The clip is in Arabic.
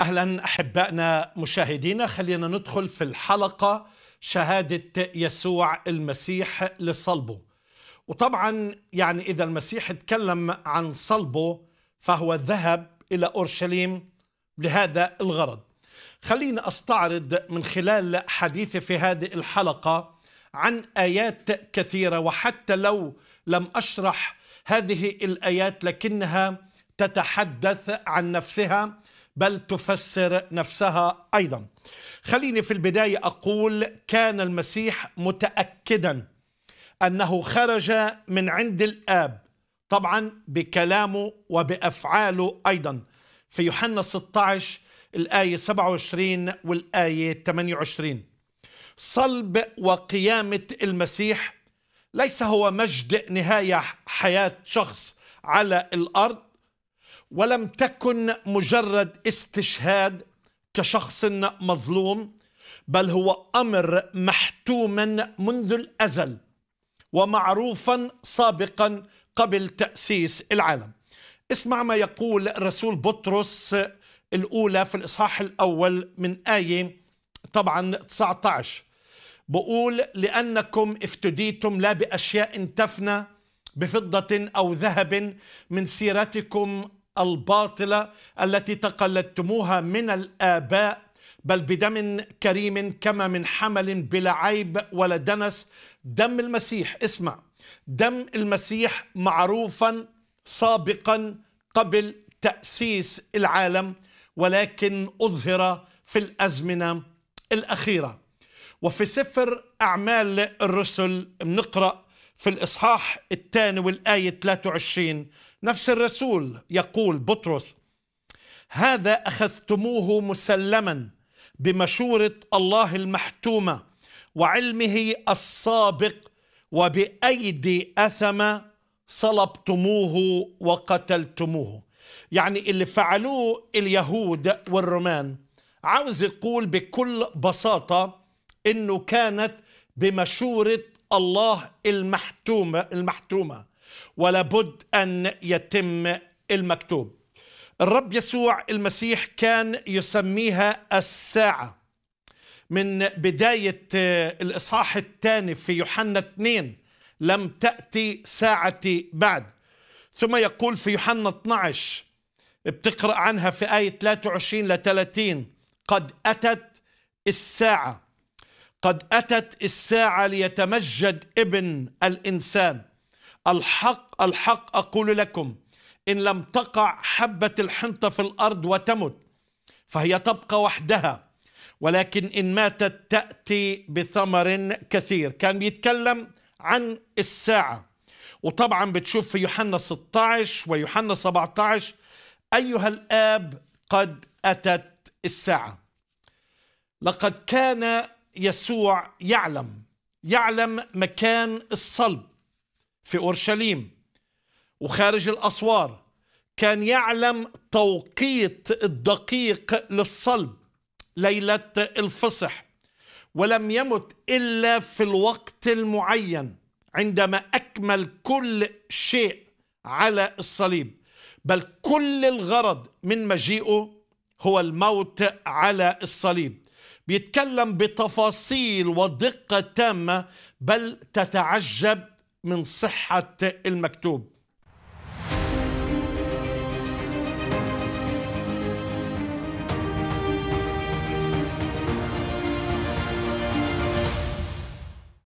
اهلا احبائنا مشاهدينا خلينا ندخل في الحلقه شهاده يسوع المسيح لصلبه وطبعا يعني اذا المسيح تكلم عن صلبه فهو ذهب الى اورشليم لهذا الغرض خلينا استعرض من خلال حديثي في هذه الحلقه عن ايات كثيره وحتى لو لم اشرح هذه الايات لكنها تتحدث عن نفسها بل تفسر نفسها ايضا خليني في البدايه اقول كان المسيح متاكدا انه خرج من عند الاب طبعا بكلامه وبافعاله ايضا في يوحنا 16 الايه 27 والايه 28 صلب وقيامه المسيح ليس هو مجد نهايه حياه شخص على الارض ولم تكن مجرد استشهاد كشخص مظلوم بل هو امر محتوما منذ الازل ومعروفا سابقا قبل تاسيس العالم اسمع ما يقول رسول بطرس الاولى في الاصحاح الاول من ايه طبعا 19 بقول لانكم افتديتم لا باشياء تفنى بفضه او ذهب من سيرتكم الباطله التي تقلدتموها من الاباء بل بدم كريم كما من حمل بلا عيب ولا دنس دم المسيح اسمع دم المسيح معروفا سابقا قبل تاسيس العالم ولكن اظهر في الازمنه الاخيره وفي سفر اعمال الرسل بنقرا في الإصحاح الثاني والآية 23 نفس الرسول يقول بطرس هذا أخذتموه مسلما بمشورة الله المحتومة وعلمه السابق وبأيدي أثم صلبتموه وقتلتموه يعني اللي فعلوه اليهود والرومان عاوز يقول بكل بساطة انه كانت بمشورة الله المحتومة المحتومة ولابد أن يتم المكتوب الرب يسوع المسيح كان يسميها الساعة من بداية آه، الإصحاح الثاني في يوحنا 2 لم تأتي ساعتي بعد ثم يقول في يوحنا 12 بتقرأ عنها في آية 23 ل 30 قد أتت الساعة قد أتت الساعة ليتمجد ابن الإنسان الحق الحق أقول لكم إن لم تقع حبة الحنطة في الأرض وتمت فهي تبقى وحدها ولكن إن ماتت تأتي بثمر كثير كان بيتكلم عن الساعة وطبعا بتشوف في يوحنا 16 ويوحنا 17 أيها الآب قد أتت الساعة لقد كان يسوع يعلم يعلم مكان الصلب في اورشليم وخارج الاسوار كان يعلم توقيت الدقيق للصلب ليله الفصح ولم يمت الا في الوقت المعين عندما اكمل كل شيء على الصليب بل كل الغرض من مجيئه هو الموت على الصليب بيتكلم بتفاصيل ودقة تامة بل تتعجب من صحة المكتوب